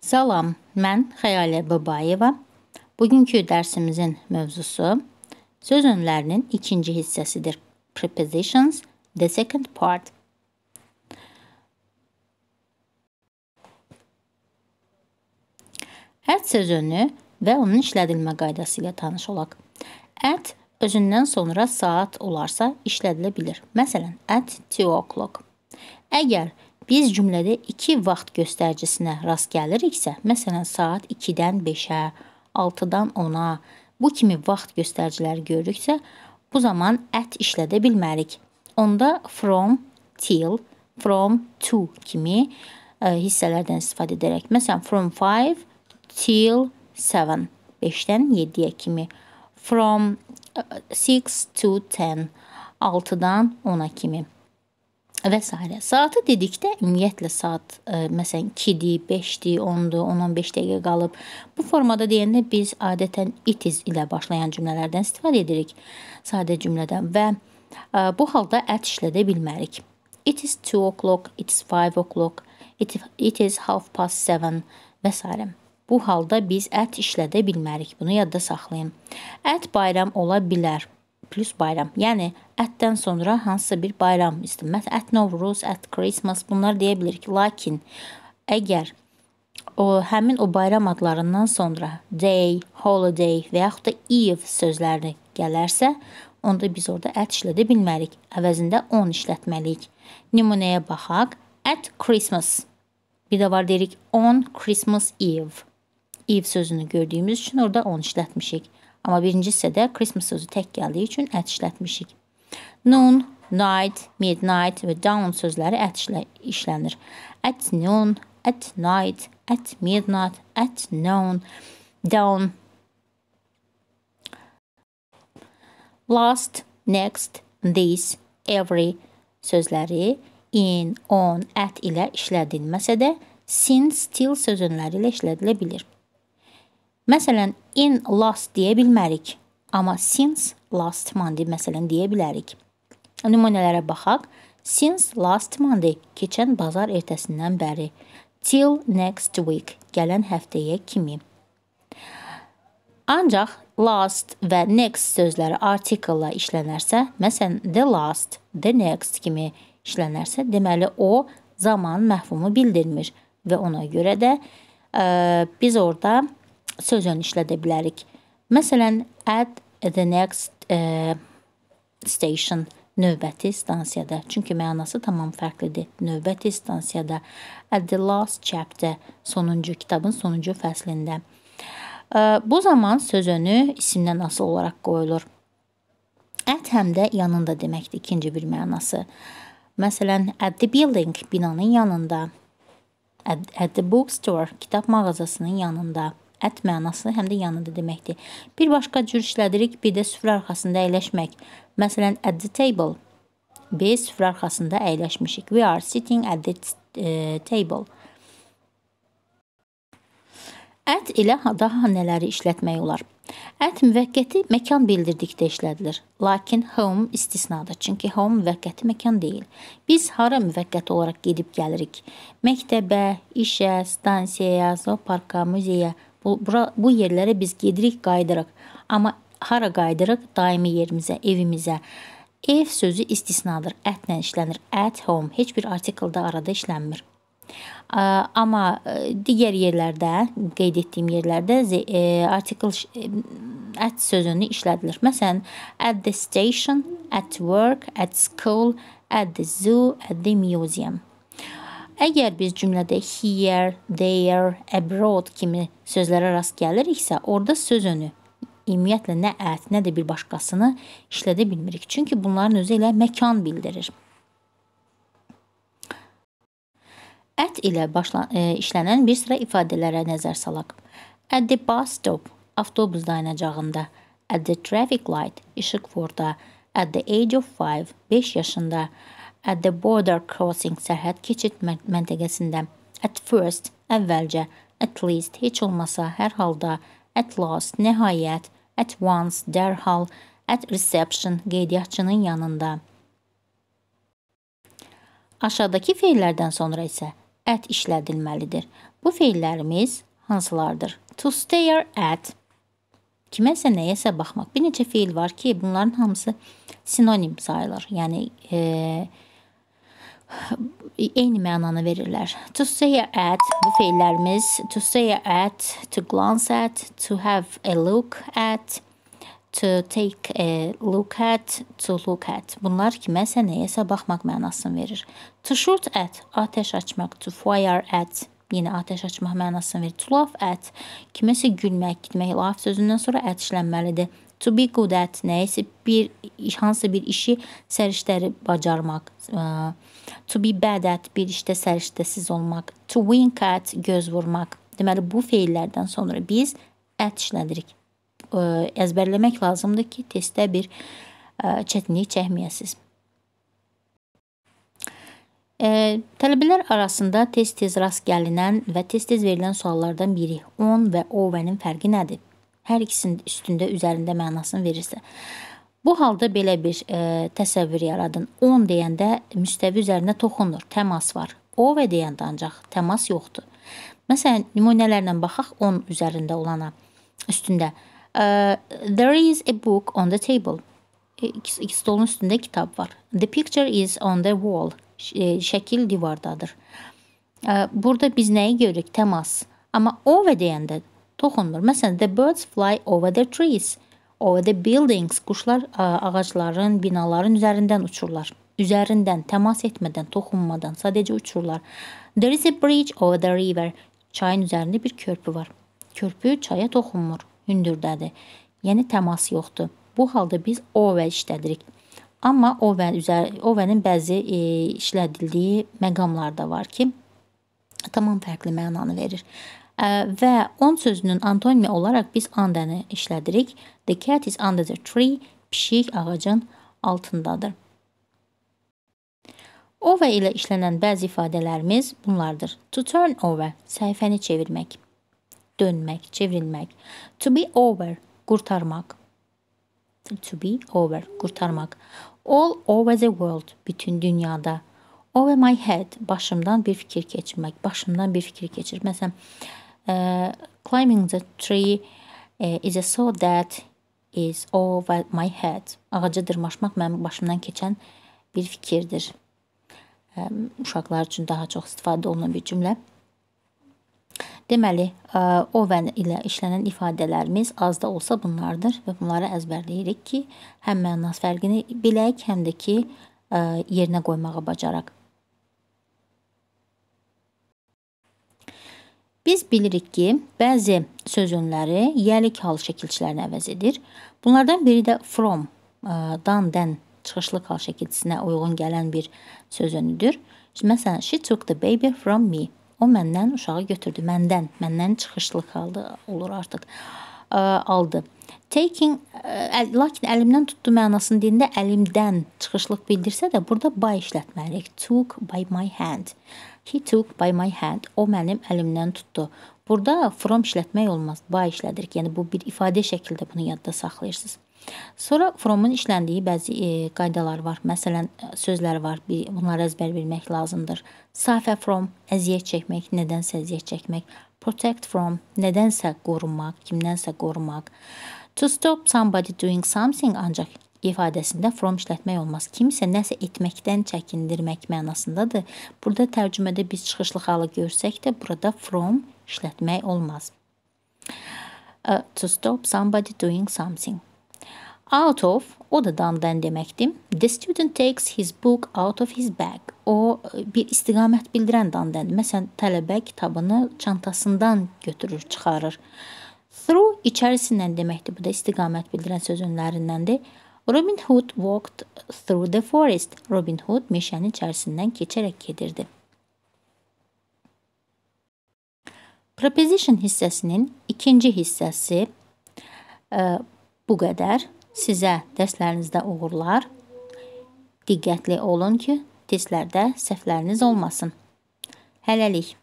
Salam, mən Xəyalə Babayeva. Bugünkü dərsimizin mövzusu söz önlərinin ikinci hissəsidir. Prepositions, the second part. At söz önü və onun işlədilmə qaydası ilə tanış olaq. At özündən sonra saat olarsa işlədilə bilər. Məsələn, at 2 o'clock. Əgər biz cümlədə iki vaxt göstəricisinə rast gəliriksə, məsələn, saat 2-dən 5-ə, 6-dan 10-a bu kimi vaxt göstəriciləri görürüksə, bu zaman at işlədə bilmərik. Onda from, till, from to kimi ə, e, hissələrdən istifadə edərək, məsələn, from 5 till 7, 5-dən 7-yə kimi, from 6 e, to 10, 6-dan 10-a kimi və s. Saatı dedikdə ümumiyyətlə saat ə, e, məsələn 2-dir, 5-dir, 10-dur, 10-15 dəqiqə qalıb. Bu formada deyəndə biz adətən it is ilə başlayan cümlələrdən istifadə edirik sadə cümlədən və ə, e, bu halda at işlədə bilmərik. It is 2 o'clock, it is 5 o'clock, it, it is half past 7 və s. Bu halda biz at işlədə bilmərik. Bunu yadda saxlayın. At bayram ola bilər plus bayram. Yəni ətdən sonra hansısa bir bayram istəyir. Məsələn, ət Novruz, ət Christmas bunlar deyə bilərik. Lakin əgər o həmin o bayram adlarından sonra day, holiday və yaxud da eve sözləri gələrsə, onda biz orada ət işlədə bilmərik. Əvəzində on işlətməliyik. Nümunəyə baxaq. At Christmas. Bir də var deyirik on Christmas Eve. Eve sözünü gördüyümüz üçün orada on işlətmişik. Amma birinci hissədə Christmas sözü tək gəldiyi üçün ət işlətmişik. Noon, night, midnight və dawn sözləri ət işlə işlənir. At noon, at night, at midnight, at noon, dawn. Last, next, this, every sözləri in, on, at ilə işlədilməsə də since, till sözünləri ilə işlədilə bilir. Məsələn, in last deyə bilmərik, amma since last Monday məsələn deyə bilərik. Nümunələrə baxaq. Since last Monday keçən bazar ertəsindən bəri. Till next week gələn həftəyə kimi. Ancaq last və next sözləri artikulla işlənərsə, məsələn the last, the next kimi işlənərsə, deməli o zaman məfhumu bildirmir və ona görə də ə, biz orada sözən işlədə bilərik. Məsələn, at the next ə, e, station növbəti stansiyada. Çünki mənası tamam fərqlidir. Növbəti stansiyada at the last chapter sonuncu kitabın sonuncu fəslində. Ə, e, bu zaman sözünü isimdən asılı olaraq qoyulur. At həm də yanında deməkdir ikinci bir mənası. Məsələn, at the building binanın yanında, at, at the bookstore kitab mağazasının yanında ət mənası həm də yanında deməkdir. Bir başqa cür işlədirik, bir də süfrə arxasında əyləşmək. Məsələn, at the table. Biz süfrə arxasında əyləşmişik. We are sitting at the e, table. Ət ilə daha nələri işlətmək olar? Ət müvəqqəti məkan bildirdikdə işlədilir. Lakin home istisnadır. Çünki home müvəqqəti məkan deyil. Biz hara müvəqqəti olaraq gedib gəlirik? Məktəbə, işə, stansiyaya, zooparka, muzeyə, Bu, bura, bu yerlərə biz gedirik, qayıdırıq. Amma hara qayıdırıq? Daimi yerimizə, evimizə. Ev sözü istisnadır. Ətlə işlənir. At home heç bir artikeldə arada işlənmir. Amma e, digər yerlərdə, qeyd etdiyim yerlərdə e, artikel e, at sözünü işlədilir. Məsələn, at the station, at work, at school, at the zoo, at the museum. Əgər biz cümlədə here, there, abroad kimi sözlərə rast gəliriksə, orada söz önü ümumiyyətlə nə ət, nə də bir başqasını işlədə bilmirik. Çünki bunların özü elə məkan bildirir. Ət ilə başla, e, işlənən bir sıra ifadələrə nəzər salaq. At the bus stop, avtobus dayanacağında. At the traffic light, işıq forda. At the age of 5, 5 yaşında at the border crossing sərhəd keçid məntəqəsində at first əvvəlcə, at least heç olmasa, hər halda, at last nəhayət, at once dərhal, at reception qeydiyyatçının yanında. Aşağıdakı feillərdən sonra isə at işlədilməlidir. Bu feillərimiz hansılardır? To stare at kiməsə nəyəsə baxmaq. Bir neçə feil var ki, bunların hamısı sinonim sayılır. Yəni e, eyni mənanı verirlər. To say at bu feillərimiz to say at, to glance at, to have a look at, to take a look at, to look at. Bunlar kiməsə nəyəsə baxmaq mənasını verir. To shoot at atəş açmaq, to fire at yenə atəş açmaq mənasını verir. To laugh at kiməsə gülmək, gitmək laugh sözündən sonra at işlənməlidir. To be good at nəyəsə bir hansısa bir işi səriştəli bacarmaq. To be bad at bir işdə səriştəsiz olmaq. To wink at göz vurmaq. Deməli bu feillərdən sonra biz at işlədirik. Əzbərləmək lazımdır ki, testdə bir çətinlik çəkməyəsiz. E, tələbələr arasında tez-tez rast gəlinən və tez-tez verilən suallardan biri on və o-nin fərqi nədir? hər ikisinin üstündə, üzərində mənasını verirsə. Bu halda belə bir e, təsəvvür yaradın. 10 deyəndə müstəvi üzərinə toxunur, təmas var. O və deyəndə ancaq təmas yoxdur. Məsələn, nümunələrlə baxaq 10 üzərində olana. Üstündə uh, there is a book on the table. E, iki, iki stolun üstündə kitab var. The picture is on the wall. E, şəkil divardadır. Uh, burada biz nəyi görürük? Təmas. Amma o və deyəndə toxunmur. Məsələn, the birds fly over the trees, over the buildings. Quşlar ağacların, binaların üzərindən uçurlar. Üzərindən, təmas etmədən, toxunmadan sadəcə uçurlar. There is a bridge over the river. Çayın üzərində bir körpü var. Körpü çaya toxunmur, hündürdədir. Yəni təmas yoxdur. Bu halda biz over işlədirik. Amma over üzər overin bəzi e, işlədildiyi məqamlar da var ki, tamam fərqli mənanı verir. Və on sözünün antonimi olaraq biz andəni işlədirik. The cat is under the tree. Pişik ağacın altındadır. Over ilə işlənən bəzi ifadələrimiz bunlardır. To turn over, səhifəni çevirmək, dönmək, çevrilmək. To be over, qurtarmaq. To be over, qurtarmaq. All over the world, bütün dünyada. Over my head, başımdan bir fikir keçirmək, başımdan bir fikir keçir. Məsələn, Uh, climbing the tree uh, is a thought that is over my head. Ağaca dırmaşmaq mənim başımdan keçən bir fikirdir. Um, uşaqlar üçün daha çox istifadə olunan bir cümlə. Deməli, uh, o və ilə işlənən ifadələrimiz az da olsa bunlardır və bunları əzbərləyirik ki, həm mənası fərqini bilək, həm də ki, yerinə qoymağa bacaraq. Biz bilirik ki, bəzi sözünləri yəlik hal şəkilçilərini əvəz edir. Bunlardan biri də from, e, dan, dən çıxışlı hal şəkilçisinə uyğun gələn bir söz önüdür. Məsələn, she took the baby from me. O məndən uşağı götürdü. Məndən, məndən çıxışlı halda olur artıq. E, aldı. Taking e, əl, lakin əlimdən tutdu mənasını deyəndə əlimdən çıxışlıq bildirsə də burada by işlətməliyik. Took by my hand. He took by my hand. O mənim əlimdən tutdu. Burada from işlətmək olmaz, by işlədirik. Yəni bu bir ifadə şəklində bunu yadda saxlayırsınız. Sonra from-un işləndiyi bəzi e, qaydalar var. Məsələn, sözlər var. Bir, bunları əzbər bilmək lazımdır. Safə from əziyyət çəkmək, nədənsə əziyyət çəkmək. Protect from nədənsə qorunmaq, kimdənsə qorunmaq. To stop somebody doing something ancaq ifadəsində from işlətmək olmaz. Kimsə nəsə etməkdən çəkindirmək mənasındadır. Burada tərcümədə biz çıxışlı halı görsək də burada from işlətmək olmaz. Uh, to stop somebody doing something. Out of, o da dandan deməkdir. The student takes his book out of his bag. O uh, bir istiqamət bildirən dandandır. Məsələn, tələbə kitabını çantasından götürür, çıxarır. Through içərisindən deməkdir. Bu da istiqamət bildirən söz önlərindəndir. Robin Hood walked through the forest. Robin Hood meşənin içərisindən keçərək gedirdi. Preposition hissəsinin ikinci hissəsi ə, e, bu qədər. Sizə dərslərinizdə uğurlar. Diqqətli olun ki, testlərdə səhvləriniz olmasın. Hələlik.